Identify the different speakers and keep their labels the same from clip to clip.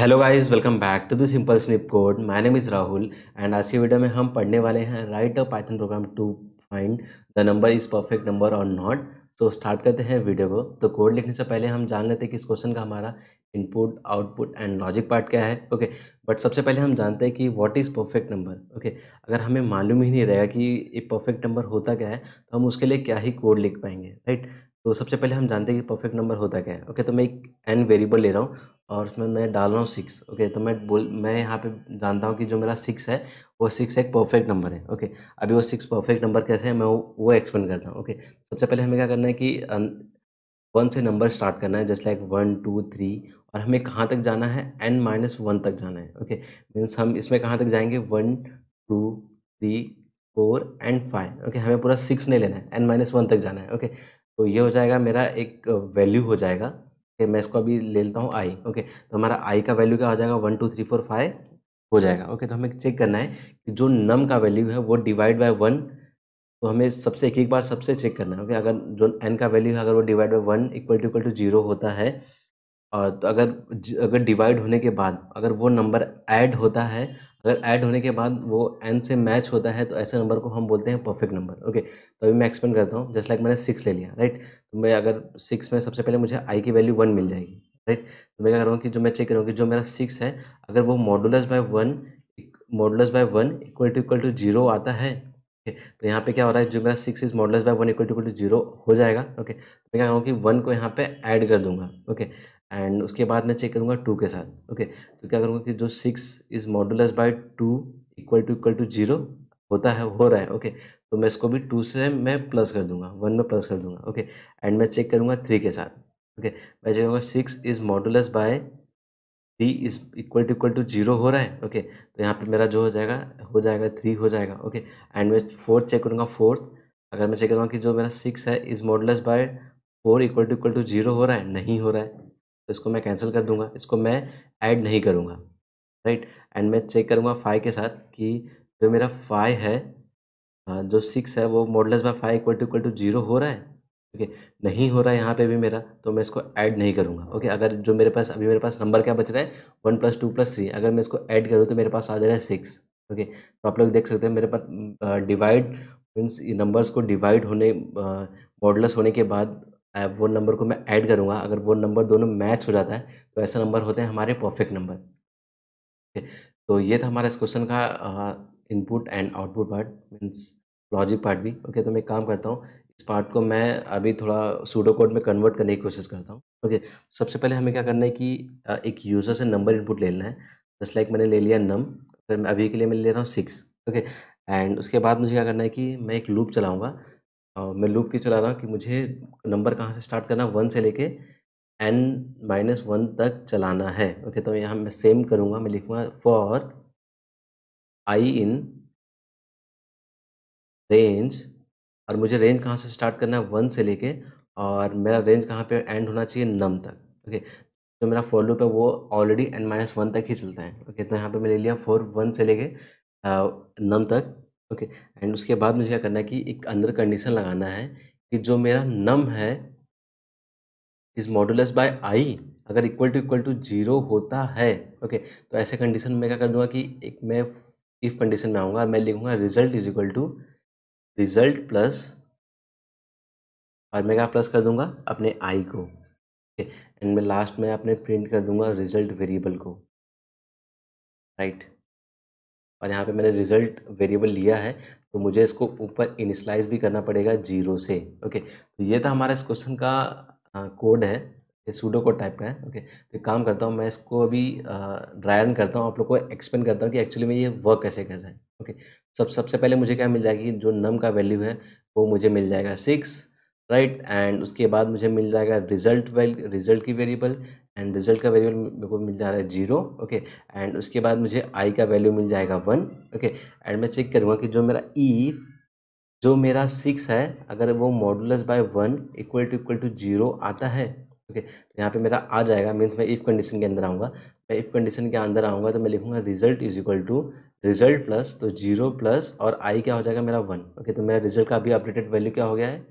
Speaker 1: Hello guys welcome back to the simple snip code my name is Rahul and आज की video में हम पढ़ने वाले हैं write a Python program to find the number is perfect number और not so start करते हैं वीडियो को तो कोड लिखने से पहले हम जान लेते हैं कि इस क्वेश्चन का हमारा input output and logic part क्या है ओके बट सबसे पहले हम जानते हैं कि what is perfect number okay अगर हमें मालूम ही नहीं रहेगा कि ये परफेक्ट नंबर होता क्या है तो हम उसके लिए क्या ही कोड लिख पाएंगे राइट right? तो सबसे पहले हम जानते हैं कि परफेक्ट नंबर होता क्या है ओके okay, तो मैं एक एन वेरिएबल ले रहा हूँ और उसमें मैं डाल रहा हूँ सिक्स ओके तो मैं बोल मैं यहाँ पे जानता हूँ कि जो मेरा सिक्स है वो सिक्स एक परफेक्ट नंबर है ओके अभी वो सिक्स परफेक्ट नंबर कैसे है मैं वो, वो एक्सपेंड करता हूँ ओके सबसे पहले हमें क्या करना है कि वन से नंबर स्टार्ट करना है just like one two three और हमें कहाँ तक जाना है एन माइनस वन तक जाना है ओके मीन्स हम इसमें कहाँ तक जाएंगे one two three four and five okay हमें पूरा सिक्स नहीं लेना है एन माइनस वन तक जाना है ओके तो ये हो जाएगा मेरा एक वैल्यू हो जाएगा मैं इसको अभी ले लेता हूँ आई ओके तो हमारा आई का वैल्यू क्या हो जाएगा one two three four five हो जाएगा ओके तो हमें चेक करना है कि जो नम का वैल्यू है वो डिवाइड बाय वन तो हमें सबसे एक एक बार सबसे चेक करना है ओके अगर जो एन का वैल्यू है अगर वो divide by one equal to equal to zero होता है और तो अगर अगर डिवाइड होने के बाद अगर वो नंबर ऐड होता है अगर ऐड होने के बाद वो एन से मैच होता है तो ऐसे नंबर को हम बोलते हैं परफेक्ट नंबर ओके तो अभी मैं एक्सप्लेन करता हूँ जस्ट लाइक मैंने सिक्स ले लिया राइट तो मैं अगर सिक्स में सबसे पहले मुझे आई की वैल्यू वन मिल जाएगी राइट तो मैं क्या करूँगा कि जो मैं चेक करूँगा कि जो मेरा सिक्स है अगर वो modulus by one modulus by one equal to equal to zero आता है ओके तो यहाँ पे क्या हो रहा है जो मेरा six is modulus by one equal to equal to zero हो जाएगा ओके तो मैं क्या कहूँ कि वन को यहाँ पे ऐड कर दूंगा ओके एंड उसके बाद मैं चेक करूँगा टू के साथ ओके तो क्या करूँगा कि जो six is modulus by two equal to equal to zero होता है हो रहा है ओके तो मैं इसको भी टू से मैं प्लस कर दूंगा वन में प्लस कर दूंगा ओके एंड मैं चेक करूँगा थ्री के साथ ओके मैं चेक करूँगा six is modulus by three is equal to equal to zero हो रहा है ओके तो यहाँ पे मेरा जो हो जाएगा हो जाएगा थ्री हो जाएगा ओके एंड मैं फोर्थ चेक करूँगा फोर्थ अगर मैं चेक करूँगा कि जो मेरा सिक्स है is modulus by four equal to equal to zero हो रहा है नहीं हो रहा है तो इसको मैं कैंसिल कर दूंगा इसको मैं ऐड नहीं करूँगा राइट एंड मैं चेक करूँगा फाइव के साथ कि जो मेरा फाइव है जो सिक्स है वो modulus by five equal to equal to zero हो रहा है ओके है नहीं हो रहा है यहाँ पे भी मेरा तो मैं इसको ऐड नहीं करूँगा ओके अगर जो मेरे पास अभी मेरे पास नंबर क्या बच रहा है one plus two plus three अगर मैं इसको ऐड करूँ तो मेरे पास आ जा रहा है सिक्स ओके तो आप लोग देख सकते हैं मेरे पास डिवाइड मीन्स नंबर्स को डिवाइड होने मॉडल्स होने के बाद वो नंबर को मैं ऐड करूँगा अगर वो नंबर दोनों मैच हो जाता है तो ऐसे नंबर होते हैं हमारे परफेक्ट नंबर तो ये था हमारा इस क्वेश्चन का input and output part means logic part भी ओके okay, तो मैं काम करता हूँ इस पार्ट को मैं अभी थोड़ा सूडो कोड में कन्वर्ट करने की कोशिश करता हूँ ओके okay, सबसे पहले हमें क्या करना है कि एक यूज़र से नंबर इनपुट लेना है जस्ट लाइक मैंने ले लिया नम फिर मैं अभी के लिए मैं ले रहा हूँ सिक्स ओके एंड उसके बाद मुझे क्या करना है कि मैं एक लूप चलाऊँगा और मैं लूप की चला रहा हूँ कि मुझे नंबर कहाँ से स्टार्ट करना वन से लेके एन माइनस वन तक चलाना है ओके तो यहाँ मैं सेम करूँगा मैं लिखूँगा फॉर आई इन रेंज और मुझे रेंज कहाँ से स्टार्ट करना है वन से लेके और मेरा रेंज कहाँ पे एंड होना चाहिए नम तक ओके तो जो मेरा फोर लूप है वो ऑलरेडी एन माइनस वन तक ही चलता है ओके तो यहाँ पे मैं ले लिया फोर वन से लेके नम तक ओके एंड उसके बाद मुझे क्या करना है कि एक अंदर कंडीशन लगाना है कि जो मेरा नम है इज़ मॉडुलस बाय आई अगर equal to equal to zero होता है ओके okay, तो ऐसे कंडीशन में क्या कर दूंगा कि एक मैं इफ कंडीशन में आऊँगा मैं लिखूंगा result is equal to result plus और मैं क्या प्लस कर दूंगा अपने आई को ओके एंड मैं लास्ट में अपने प्रिंट कर दूंगा रिजल्ट वेरिएबल को राइट right. और यहाँ पे मैंने रिजल्ट वेरिएबल लिया है तो मुझे इसको ऊपर इनिशलाइज भी करना पड़ेगा जीरो से ओके तो ये था हमारा इस क्वेश्चन का कोड है ये सूडो कोड टाइप का है ओके तो काम करता हूँ मैं इसको अभी ड्राई रन करता हूँ आप लोग को एक्सप्लेन करता हूँ कि एक्चुअली में ये वर्क कैसे कर रहा है ओके सब सबसे पहले मुझे क्या मिल जाएगी जो नम का वैल्यू है वो मुझे मिल जाएगा सिक्स राइट right? एंड उसके बाद मुझे मिल जाएगा रिजल्ट वेल रिजल्ट की वेरिएबल एंड रिजल्ट का वेरिएबल मेरे को मिल जा रहा है जीरो ओके एंड उसके बाद मुझे आई का वैल्यू मिल जाएगा वन ओके एंड मैं चेक करूँगा कि जो मेरा ईफ जो मेरा सिक्स है अगर वो modulus by one equal to equal to zero आता है ओके okay, तो यहाँ पे मेरा आ जाएगा मीन्स मैं इफ़ कंडीशन के अंदर आऊँगा मैं इफ़ कंडीशन के अंदर आऊँगा तो मैं लिखूँगा result is equal to result plus तो जीरो प्लस और आई क्या हो जाएगा मेरा वन ओके okay, तो मेरा रिजल्ट का अभी अपडेटेड वैल्यू क्या हो गया है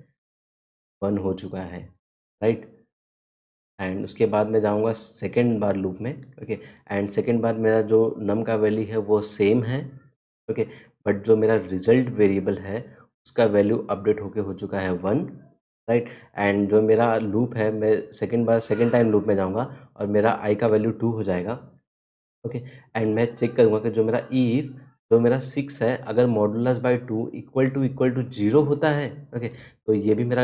Speaker 1: वन हो चुका है राइट एंड उसके बाद मैं जाऊंगा सेकेंड बार लूप में ओके एंड सेकेंड बार मेरा जो नम का वैल्यू है वो सेम है ओके okay, बट जो मेरा रिजल्ट वेरिएबल है उसका वैल्यू अपडेट होके हो चुका है वन राइट एंड जो मेरा लूप है मैं सेकेंड बार सेकेंड टाइम लूप में जाऊँगा और मेरा आई का वैल्यू टू हो जाएगा ओके okay, एंड मैं चेक करूँगा कि जो मेरा ईफ तो मेरा सिक्स है अगर modulus by two equal to equal to zero होता है ओके तो ये भी मेरा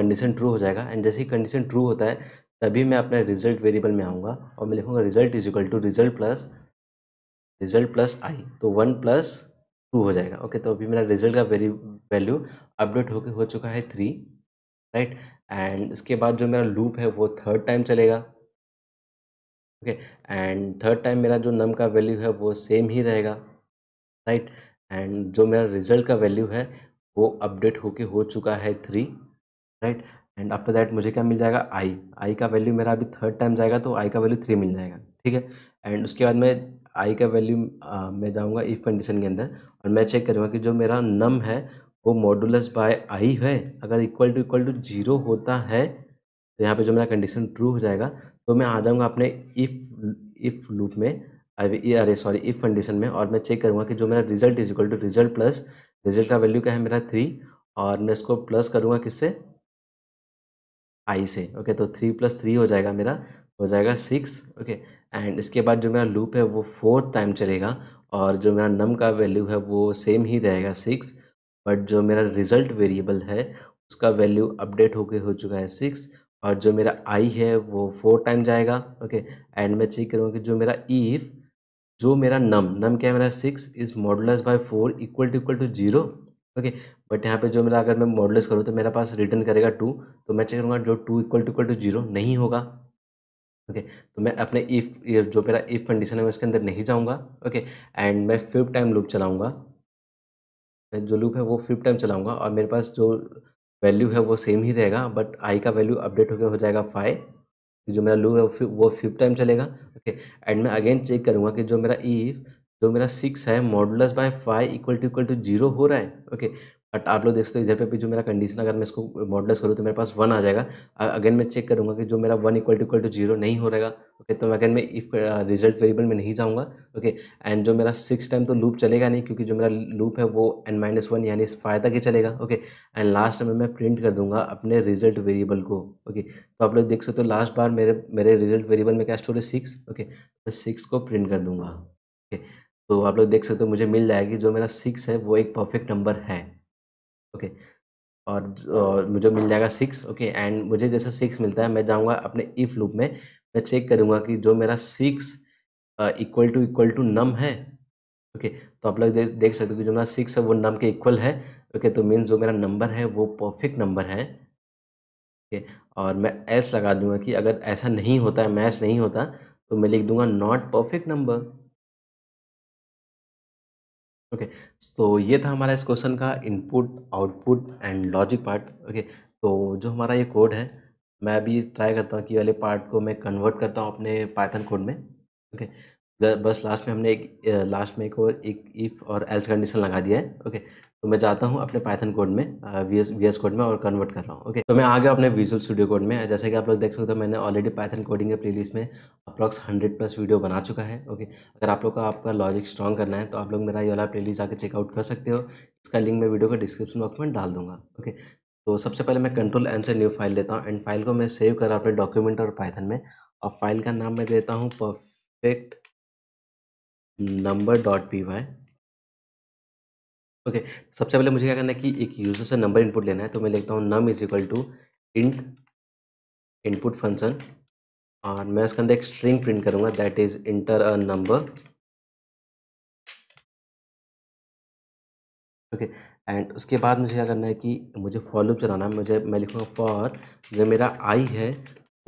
Speaker 1: कंडीशन ट्रू हो जाएगा एंड जैसे ही कंडीशन ट्रू होता है तभी मैं अपने रिजल्ट वेरिएबल में आऊँगा और मैं लिखूँगा result is equal to result plus result plus I तो वन प्लस टू हो जाएगा ओके तो अभी मेरा रिजल्ट का वेरी वैल्यू अपडेट होकर हो चुका है थ्री राइट एंड इसके बाद जो मेरा लूप है वो थर्ड टाइम चलेगा ओके एंड थर्ड टाइम मेरा जो नम का वैल्यू है वो सेम ही रहेगा राइट एंड जो मेरा रिजल्ट का वैल्यू है वो अपडेट होके हो चुका है three right and after that मुझे क्या मिल जाएगा आई आई का वैल्यू मेरा अभी थर्ड टाइम जाएगा तो आई का वैल्यू थ्री मिल जाएगा ठीक है एंड उसके बाद मैं आई का वैल्यू मैं जाऊँगा इफ़ कंडीशन के अंदर और मैं चेक करूँगा कि जो मेरा नम है वो मॉडुलस बाय आई है अगर equal to equal to zero होता है तो यहाँ पे जो मेरा कंडीशन ट्रू हो जाएगा तो मैं आ जाऊँगा अपने इफ़ इफ़ लूप में अरे सॉरी इफ़ कंडीशन में और मैं चेक करूँगा कि जो मेरा result is equal to result plus result का वैल्यू क्या है मेरा थ्री और मैं इसको प्लस करूँगा किससे आई से ओके तो थ्री प्लस थ्री हो जाएगा मेरा हो जाएगा सिक्स ओके एंड इसके बाद जो मेरा लूप है वो फोर्थ टाइम चलेगा और जो मेरा नम का वैल्यू है वो सेम ही रहेगा सिक्स बट जो मेरा रिजल्ट वेरिएबल है उसका वैल्यू अपडेट होके हो चुका है सिक्स और जो मेरा आई है वो फोर टाइम जाएगा ओके एंड मैं चेक करूँगा कि जो मेरा ईफ जो मेरा नम नम क्या है मेरा six is modulus by four equal to equal to zero okay but यहाँ पे जो मेरा अगर मैं मॉडुलस करूँ तो मेरा पास रिटर्न करेगा टू तो मैं चेक करूँगा जो two equal to equal to zero नहीं होगा ओके okay, तो मैं अपने इफ जो मेरा इफ कंडीशन है मैं उसके अंदर नहीं जाऊँगा ओके एंड मैं फिफ्थ टाइम लूप चलाऊँगा मैं जो लूप है वो फिफ्थ टाइम चलाऊँगा और मेरे पास जो वैल्यू है वो सेम ही रहेगा बट आई का वैल्यू अपडेट होकर हो जाएगा फाइव जो मेरा लू है वो फिफ्थ टाइम चलेगा ओके एंड मैं अगेन चेक करूँगा कि जो मेरा ईफ जो मेरा सिक्स है modulus by five equal to equal to zero हो रहा है ओके बट आप लोग देख सकते हो इधर पे भी जो मेरा कंडीशन अगर मैं इसको मॉडल्स करूँ तो मेरे पास वन आ जाएगा अगेन मैं चेक करूँगा कि जो मेरा one equal to equal to zero नहीं हो रहेगा ओके तो अगेन मैं इफ रिजल्ट वेरिएबल में नहीं जाऊँगा ओके एंड जो मेरा सिक्स टाइम तो लूप चलेगा नहीं क्योंकि जो मेरा लूप है वो एन माइनस वन यानी फायदा के ही चलेगा ओके एंड लास्ट में मैं प्रिंट कर दूंगा अपने रिजल्ट वेरिएबल को ओके तो आप लोग देख सकते हो लास्ट बार मेरे मेरे रिजल्ट वेरिएबल में क्या स्टोर है सिक्स ओके तो मैं सिक्स को प्रिंट कर दूंगा ओके तो आप लोग देख सकते हो मुझे मिल जाएगी जो मेरा सिक्स है वो एक परफेक्ट नंबर है ओके और, मुझे मिल जाएगा सिक्स ओके एंड मुझे जैसे सिक्स मिलता है मैं जाऊँगा अपने इफ लूप में मैं चेक करूँगा कि जो मेरा six equal to equal to num है ओके okay, तो आप लोग देख, देख सकते हो कि जो मेरा सिक्स है वो नम के इक्वल है ओके okay, तो मीन्स जो मेरा नंबर है वो परफेक्ट नंबर है ओके okay, और मैं एस लगा दूंगा कि अगर ऐसा नहीं होता है मैच नहीं होता तो मैं लिख दूंगा नॉट परफेक्ट नंबर ओके तो ये था हमारा इस क्वेश्चन का input output and logic part okay तो जो हमारा ये कोड है मैं अभी ट्राई करता हूँ कि वाले पार्ट को मैं कन्वर्ट करता हूँ अपने पाइथन कोड में ओके बस लास्ट में हमने एक लास्ट में और एक इफ़ और एल्स कंडीशन लगा दिया है ओके तो मैं जाता हूँ अपने पाइथन कोड में V S V S code में और कन्वर्ट कर रहा हूँ ओके तो मैं आ गया अपने विजुअल स्टूडियो कोड में जैसे कि आप लोग देख सकते हो मैंने ऑलरेडी पाइथन कोडिंग के प्लेलिस्ट में अप्रॉक्स हंड्रेड प्लस वीडियो बना चुका है ओके अगर आप लोग का आपका लॉजिक स्ट्रॉन्ग करना है तो आप लोग मेरा ये वाला प्ले लिस्ट आकर चेकआउट कर सकते हो इसका लिंक मैं वीडियो का डिस्क्रिप्शन बॉक्स में डाल दूंगा ओके तो सबसे पहले मैं कंट्रोल एन से न्यू फाइल लेता हूँ एंड फाइल को मैं सेव कर अपने डॉक्यूमेंट और पाइथन में और फाइल का नाम मैं देता हूँ perfect number dot P Y okay सबसे पहले मुझे क्या करना है कि एक यूज़र से नंबर इनपुट लेना है तो मैं लिखता हूँ num is equal to int input function और मैं उसके अंदर एक स्ट्रिंग प्रिंट करूंगा that is enter a number okay and उसके बाद मुझे क्या करना है कि मुझे फॉलोअप चलाना है मुझे मैं लिखूँगा फॉर जो मेरा आई है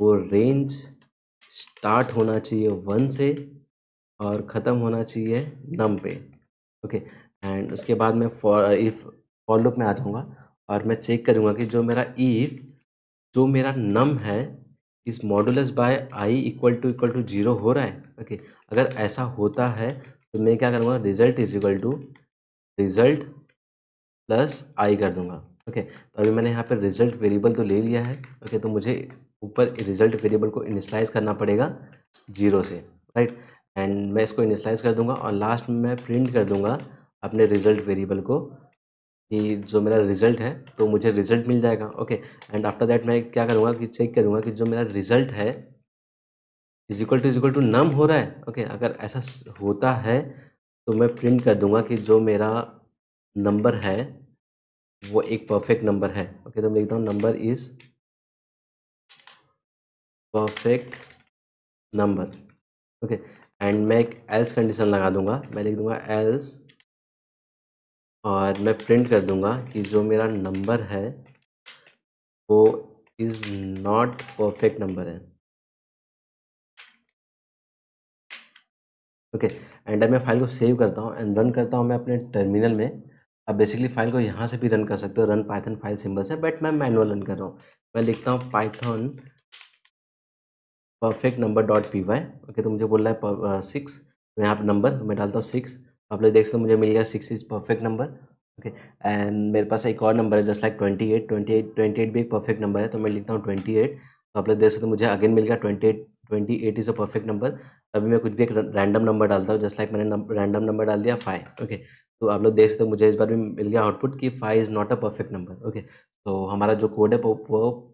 Speaker 1: वो रेंज स्टार्ट होना चाहिए वन से और ख़त्म होना चाहिए नम पे ओके okay, एंड उसके बाद मैं फॉर इफ फॉर में आ जाऊँगा और मैं चेक करूँगा कि जो मेरा इफ जो मेरा नम है is modulus by I equal to equal to zero हो रहा है ओके okay. अगर ऐसा होता है तो मैं क्या करूँगा result is equal to result plus I कर दूँगा ओके okay. तो अभी मैंने यहाँ पर रिजल्ट वेरिएबल तो ले लिया है ओके okay, तो मुझे ऊपर रिजल्ट वेरिएबल को इनिशलाइज करना पड़ेगा जीरो से राइट right? एंड मैं इसको इनिशलाइज कर दूंगा और लास्ट में मैं प्रिंट कर दूँगा अपने रिजल्ट वेरिएबल को कि जो मेरा रिजल्ट है तो मुझे रिजल्ट मिल जाएगा ओके एंड आफ्टर दैट मैं क्या करूँगा कि चेक करूँगा कि जो मेरा रिजल्ट है is equal to is equal to num हो रहा है ओके okay, अगर ऐसा होता है तो मैं प्रिंट कर दूंगा कि जो मेरा नंबर है वो एक परफेक्ट नंबर है ओके okay, तो मैं लिखता हूँ number is perfect number okay and मैं एक एल्स कंडीशन लगा दूंगा मैं लिख दूंगा एल्स और मैं प्रिंट कर दूंगा कि जो मेरा नंबर है वो इज़ नॉट परफेक्ट नंबर है ओके एंड अब मैं फाइल को सेव करता हूँ एंड रन करता हूँ मैं अपने टर्मिनल में अब बेसिकली फाइल को यहाँ से भी रन कर सकते हो रन पाइथन फाइल सिंबल से बट मैं मैनुअल रन कर रहा हूँ मैं लिखता हूँ Python perfect number dot P Y okay तो मुझे बोल रहा है सिक्स तो यहाँ पर नंबर मैं डालता हूँ सिक्स आप लोग देख सकते हो मुझे मिल गया six is perfect number okay and मेरे पास एक और नंबर है just like twenty eight twenty eight twenty eight भी एक परफेक्ट नंबर है तो मैं लिखता हूँ ट्वेंटी एट तो आप लोग देख सकते हो मुझे अगेन मिल गया twenty eight twenty eight is a perfect number अभी मैं कुछ भी एक रैंडम नंबर डालता हूँ जस्ट लाइक मैंने रैंडम नंबर डाल दिया फाइव ओके तो आप लोग देख सकते हो मुझे इस बार भी मिल गया आउटपुट कि five is not a perfect number okay तो हमारा जो कोड है वो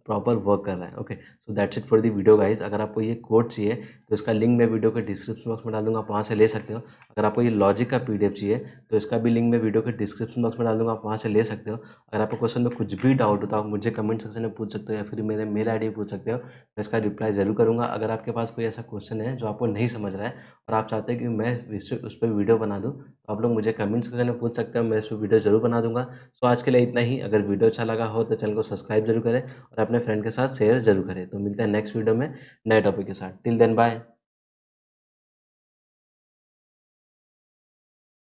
Speaker 1: प्रॉपर वर्क कर रहा है okay so that's it for the video guys अगर आपको ये कोड चाहिए तो इसका लिंक मैं वीडियो के डिस्क्रिप्शन बॉक्स में डालूंगा आप वहाँ से ले सकते हो अगर आपको ये लॉजिक का पी चाहिए तो इसका भी लिंक मैं वीडियो के डिस्क्रिप्शन बॉक्स में डालूंगा आप वहाँ से ले सकते हो अगर आपको क्वेश्चन में कुछ भी डाउट हो तो आप मुझे कमेंट सेक्शन में पूछ सकते हो या फिर मेरे मेल आई पूछ सकते हो मैं इसका रिप्लाई ज़रूर करूँगा अगर आपके पास कोई ऐसा क्वेश्चन है जो आपको नहीं समझ रहा है और आप चाहते हैं कि मैं उस पर वीडियो बना दूँ तो आप लोग मुझे कमेंट सेक्शन में पूछ सकते हो मैं इस पर वीडियो ज़रूर बना दूँगा सो आज के लिए इतना ही अगर वीडियो अच्छा लगा हो तो चैनल को सब्सक्राइब जरूर करें और अपने अपने फ्रेंड के साथ शेयर जरूर करें तो मिलते हैं नेक्स्ट वीडियो में नए टॉपिक के साथ टिल देन बाय